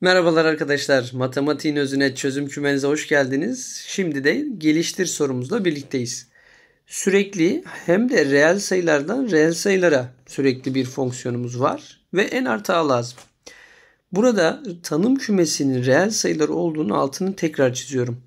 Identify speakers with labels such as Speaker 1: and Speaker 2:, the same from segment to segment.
Speaker 1: Merhabalar arkadaşlar. Matematiğin özüne çözüm kümenize hoş geldiniz. Şimdi de geliştir sorumuzla birlikteyiz. Sürekli hem de reel sayılardan reel sayılara sürekli bir fonksiyonumuz var ve en artı lazım. Burada tanım kümesinin reel sayılar olduğunu altını tekrar çiziyorum.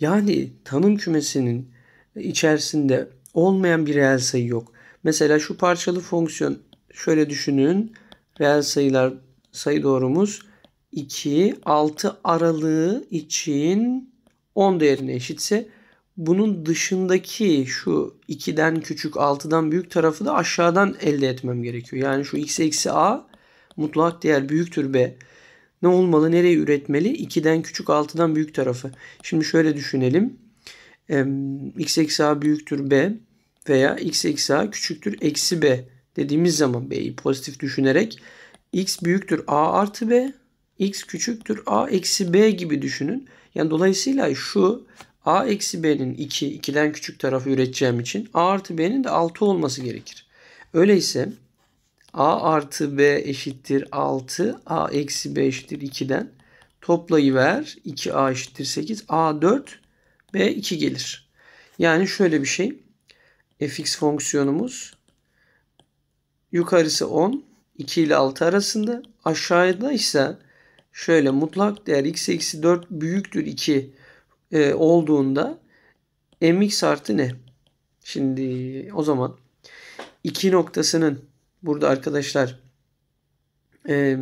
Speaker 1: Yani tanım kümesinin içerisinde olmayan bir reel sayı yok. Mesela şu parçalı fonksiyon şöyle düşünün. Reel sayılar sayı doğrumuz 2, 6 aralığı için 10 değerine eşitse bunun dışındaki şu 2'den küçük 6'dan büyük tarafı da aşağıdan elde etmem gerekiyor. Yani şu x eksi a mutlak değer büyüktür b. Ne olmalı? Nereye üretmeli? 2'den küçük 6'dan büyük tarafı. Şimdi şöyle düşünelim. x eksi a büyüktür b veya x eksi a küçüktür eksi b dediğimiz zaman b'yi pozitif düşünerek x büyüktür a artı b x küçüktür a eksi b gibi düşünün. Yani dolayısıyla şu a eksi b'nin 2, 2'den küçük tarafı üreteceğim için a artı b'nin de 6 olması gerekir. Öyleyse a artı b eşittir 6, a eksi b eşittir 2'den toplayıver 2a eşittir 8, a 4, b 2 gelir. Yani şöyle bir şey fx fonksiyonumuz yukarısı 10, 2 ile 6 arasında aşağıda ise şöyle mutlak değer x eksi 4 büyüktür 2 e, olduğunda mx artı ne? Şimdi o zaman 2 noktasının burada arkadaşlar e,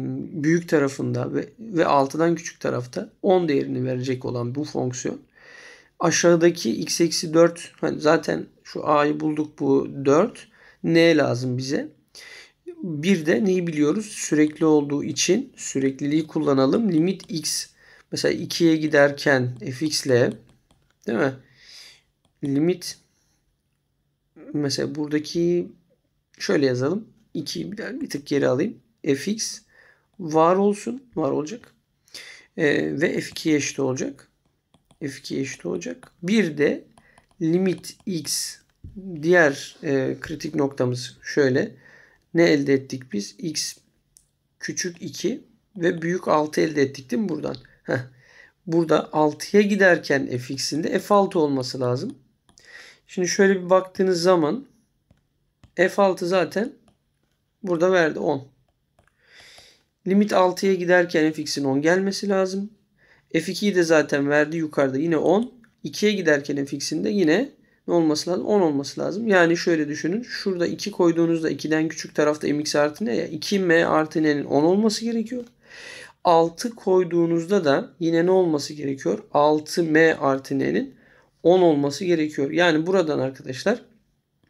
Speaker 1: büyük tarafında ve, ve 6'dan küçük tarafta 10 değerini verecek olan bu fonksiyon aşağıdaki x eksi 4 hani zaten şu a'yı bulduk bu 4 ne lazım bize bir de neyi biliyoruz? Sürekli olduğu için sürekliliği kullanalım. Limit x mesela 2'ye giderken fx ile değil mi? Limit mesela buradaki şöyle yazalım. 2'yi bir, bir tık geri alayım. fx var olsun. Var olacak. Ee, ve f2'ye eşit olacak. f2'ye eşit olacak. Bir de limit x diğer e, kritik noktamız şöyle ne elde ettik biz? X küçük 2 ve büyük 6 elde ettik değil mi buradan? Heh. Burada 6'ya giderken fx'in de f6 olması lazım. Şimdi şöyle bir baktığınız zaman f6 zaten burada verdi 10. Limit 6'ya giderken fx'in 10 gelmesi lazım. f2'yi de zaten verdi yukarıda yine 10. 2'ye giderken fx'in de yine ne olması lazım? 10 olması lazım. Yani şöyle düşünün. Şurada 2 koyduğunuzda 2'den küçük tarafta mx artı n ya. 2m artı n'nin 10 olması gerekiyor. 6 koyduğunuzda da yine ne olması gerekiyor? 6m artı n'nin 10 olması gerekiyor. Yani buradan arkadaşlar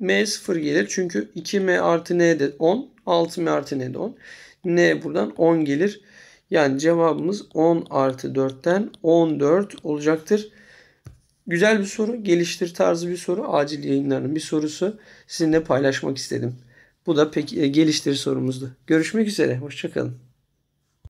Speaker 1: m 0 gelir. Çünkü 2m artı n de 10. 6m artı n de 10. n buradan 10 gelir. Yani cevabımız 10 artı 4'ten 14 olacaktır. Güzel bir soru, geliştir tarzı bir soru, acil yayınların bir sorusu. Sizinle paylaşmak istedim. Bu da pek e, geliştir sorumuzdu. Görüşmek üzere, hoşçakalın.